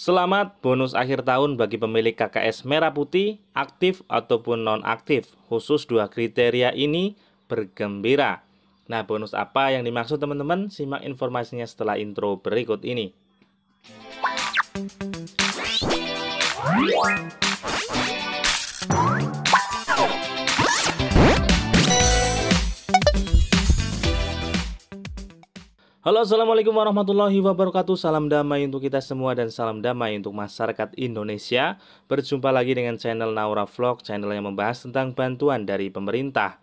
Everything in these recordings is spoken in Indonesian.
Selamat bonus akhir tahun bagi pemilik KKS Merah Putih, aktif ataupun non-aktif. Khusus dua kriteria ini bergembira. Nah, bonus apa yang dimaksud teman-teman? Simak informasinya setelah intro berikut ini. Halo assalamualaikum warahmatullahi wabarakatuh Salam damai untuk kita semua dan salam damai untuk masyarakat Indonesia Berjumpa lagi dengan channel Naura Vlog Channel yang membahas tentang bantuan dari pemerintah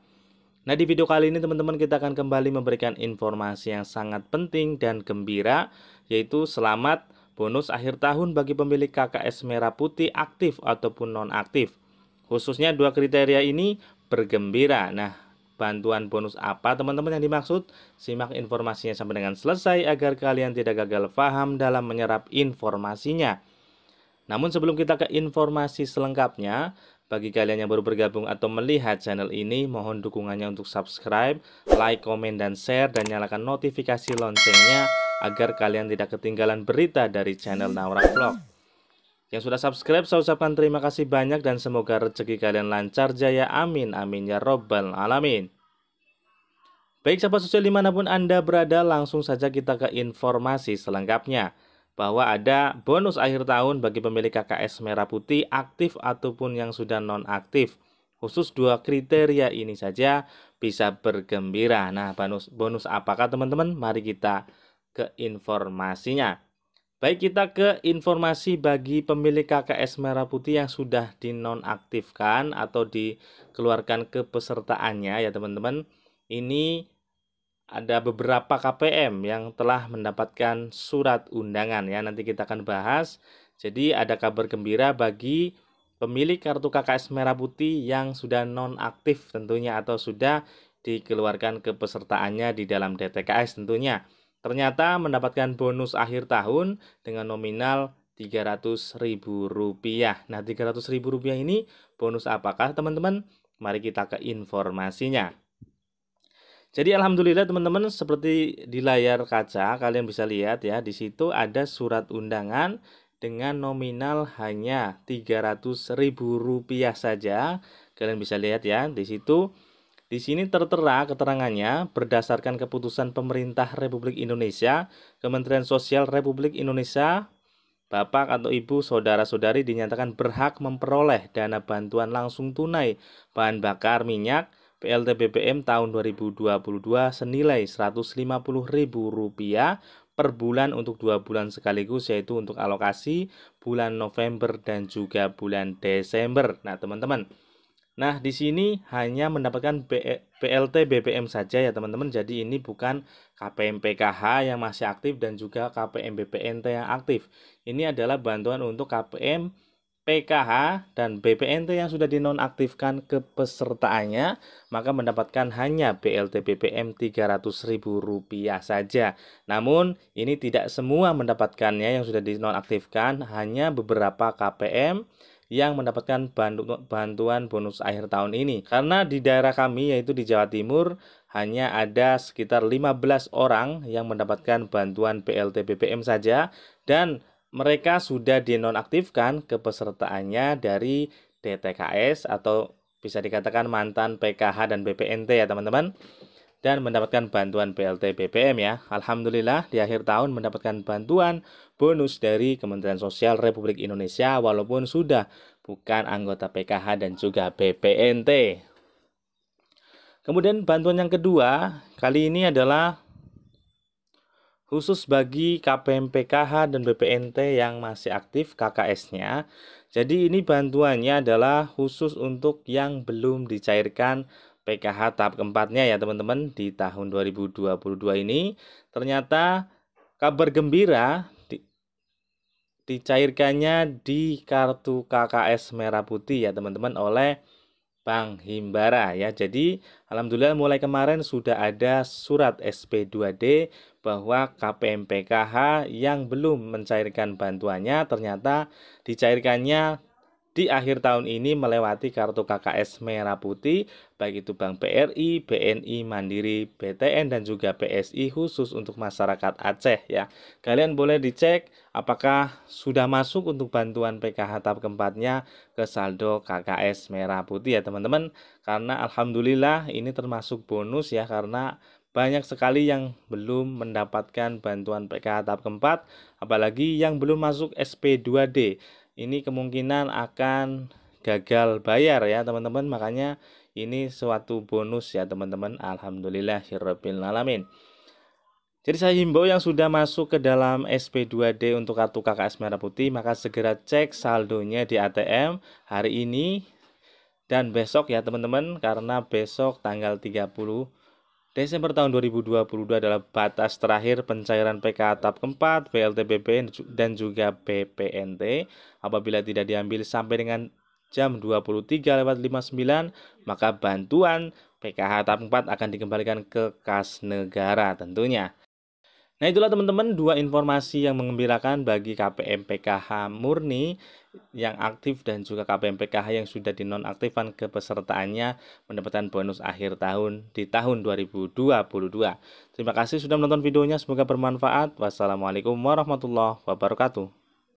Nah di video kali ini teman-teman kita akan kembali memberikan informasi yang sangat penting dan gembira Yaitu selamat bonus akhir tahun bagi pemilik KKS Merah Putih aktif ataupun non aktif. Khususnya dua kriteria ini bergembira Nah bantuan bonus apa teman-teman yang dimaksud? Simak informasinya sampai dengan selesai agar kalian tidak gagal paham dalam menyerap informasinya. Namun sebelum kita ke informasi selengkapnya, bagi kalian yang baru bergabung atau melihat channel ini, mohon dukungannya untuk subscribe, like, komen, dan share, dan nyalakan notifikasi loncengnya agar kalian tidak ketinggalan berita dari channel Naura Vlog. Yang sudah subscribe saya ucapkan terima kasih banyak dan semoga rezeki kalian lancar jaya amin amin ya robbal alamin. Baik sahabat sosial dimanapun Anda berada langsung saja kita ke informasi selengkapnya bahwa ada bonus akhir tahun bagi pemilik KKS Merah Putih aktif ataupun yang sudah non aktif. Khusus dua kriteria ini saja bisa bergembira. Nah, bonus bonus apakah teman-teman? Mari kita ke informasinya. Baik kita ke informasi bagi pemilik KKS Merah Putih yang sudah dinonaktifkan atau dikeluarkan kepesertaannya ya teman-teman. Ini ada beberapa KPM yang telah mendapatkan surat undangan ya nanti kita akan bahas. Jadi ada kabar gembira bagi pemilik kartu KKS Merah Putih yang sudah nonaktif tentunya atau sudah dikeluarkan kepesertaannya di dalam DTKS tentunya. Ternyata mendapatkan bonus akhir tahun dengan nominal Rp300.000. Nah, Rp300.000 ini bonus apakah teman-teman? Mari kita ke informasinya. Jadi alhamdulillah teman-teman seperti di layar kaca kalian bisa lihat ya di situ ada surat undangan dengan nominal hanya Rp300.000 saja. Kalian bisa lihat ya di situ di sini tertera keterangannya berdasarkan keputusan pemerintah Republik Indonesia, Kementerian Sosial Republik Indonesia, Bapak atau Ibu saudara-saudari dinyatakan berhak memperoleh dana bantuan langsung tunai bahan bakar minyak PLT BBM tahun 2022 senilai Rp150.000 per bulan untuk dua bulan sekaligus yaitu untuk alokasi bulan November dan juga bulan Desember. Nah, teman-teman, Nah, di sini hanya mendapatkan PLT BBM saja ya teman-teman. Jadi ini bukan KPM PKH yang masih aktif dan juga KPM BPNT yang aktif. Ini adalah bantuan untuk KPM PKH dan BPNT yang sudah dinonaktifkan kepesertaannya, maka mendapatkan hanya BLT BBM Rp300.000 saja. Namun, ini tidak semua mendapatkannya yang sudah dinonaktifkan, hanya beberapa KPM yang mendapatkan bantuan bonus akhir tahun ini. Karena di daerah kami yaitu di Jawa Timur hanya ada sekitar 15 orang yang mendapatkan bantuan BLT BBM saja dan mereka sudah dinonaktifkan kepesertaannya dari DTKS atau bisa dikatakan mantan PKH dan BPNT ya teman-teman dan mendapatkan bantuan BLT BBM ya. Alhamdulillah di akhir tahun mendapatkan bantuan bonus dari Kementerian Sosial Republik Indonesia walaupun sudah bukan anggota PKH dan juga BPNT. Kemudian bantuan yang kedua kali ini adalah khusus bagi KPM PKH dan BPNT yang masih aktif KKS-nya. Jadi ini bantuannya adalah khusus untuk yang belum dicairkan PKH tahap keempatnya ya teman-teman di tahun 2022 ini ternyata kabar gembira di, dicairkannya di kartu KKS merah putih ya teman-teman oleh Bank Himbara ya. Jadi alhamdulillah mulai kemarin sudah ada surat SP2D bahwa KPM PKH yang belum mencairkan bantuannya ternyata dicairkannya di akhir tahun ini melewati kartu KKS Merah Putih, baik itu Bank BRI, BNI, Mandiri, BTN, dan juga PSI khusus untuk masyarakat Aceh ya. Kalian boleh dicek apakah sudah masuk untuk bantuan PKH tahap keempatnya ke saldo KKS Merah Putih ya teman-teman. Karena Alhamdulillah ini termasuk bonus ya karena banyak sekali yang belum mendapatkan bantuan PKH tahap keempat, apalagi yang belum masuk SP2D ini kemungkinan akan gagal bayar ya teman-teman makanya ini suatu bonus ya teman-teman Alhamdulillah, alamin jadi saya himbau yang sudah masuk ke dalam SP2D untuk kartu KKS Merah Putih maka segera cek saldonya di ATM hari ini dan besok ya teman-teman karena besok tanggal 30 Desember tahun 2022 adalah batas terakhir pencairan PKH tahap keempat, BPN dan juga BPNT. Apabila tidak diambil sampai dengan jam 23.59, maka bantuan PKH tahap 4 akan dikembalikan ke kas negara tentunya. Nah itulah teman-teman dua informasi yang mengembirakan bagi KPM PKH murni yang aktif dan juga KPM PKH yang sudah dinonaktifkan kepesertaannya mendapatkan bonus akhir tahun di tahun 2022. Terima kasih sudah menonton videonya, semoga bermanfaat. Wassalamualaikum warahmatullahi wabarakatuh.